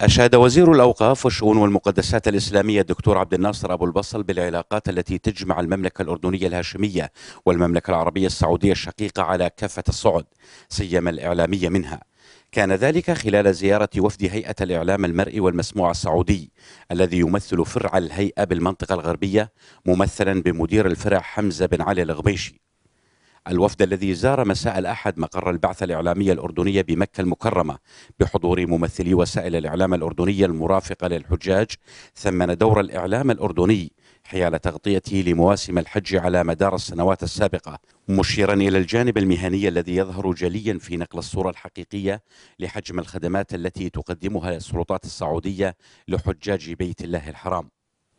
أشاد وزير الأوقاف والشؤون والمقدسات الإسلامية الدكتور عبد الناصر أبو البصل بالعلاقات التي تجمع المملكة الأردنية الهاشمية والمملكة العربية السعودية الشقيقة على كافة الصعد سيما الإعلامية منها كان ذلك خلال زيارة وفد هيئة الإعلام المرئي والمسموع السعودي الذي يمثل فرع الهيئة بالمنطقة الغربية ممثلا بمدير الفرع حمزة بن علي الغبيشي الوفد الذي زار مساء الأحد مقر البعثة الإعلامية الأردنية بمكة المكرمة بحضور ممثلي وسائل الإعلام الأردنية المرافقة للحجاج ثمن دور الإعلام الأردني حيال تغطيته لمواسم الحج على مدار السنوات السابقة مشيرا إلى الجانب المهني الذي يظهر جليا في نقل الصورة الحقيقية لحجم الخدمات التي تقدمها السلطات السعودية لحجاج بيت الله الحرام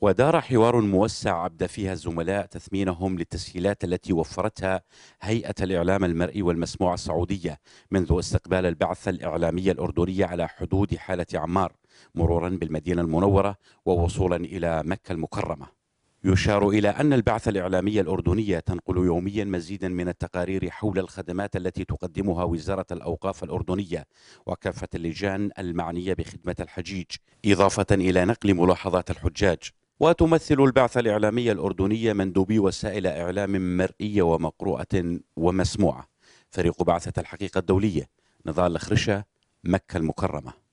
ودار حوار موسع عبد فيها الزملاء تثمينهم للتسهيلات التي وفرتها هيئة الإعلام المرئي والمسموع السعودية منذ استقبال البعثة الإعلامية الأردنية على حدود حالة عمار مرورا بالمدينة المنورة ووصولا إلى مكة المكرمة يشار إلى أن البعثة الإعلامية الأردنية تنقل يوميا مزيدا من التقارير حول الخدمات التي تقدمها وزارة الأوقاف الأردنية وكافة اللجان المعنية بخدمة الحجيج إضافة إلى نقل ملاحظات الحجاج وتمثل البعثة الإعلامية الأردنية مندوبي وسائل إعلام مرئية ومقروءة ومسموعة فريق بعثة الحقيقة الدولية نضال الخرشة مكة المكرمة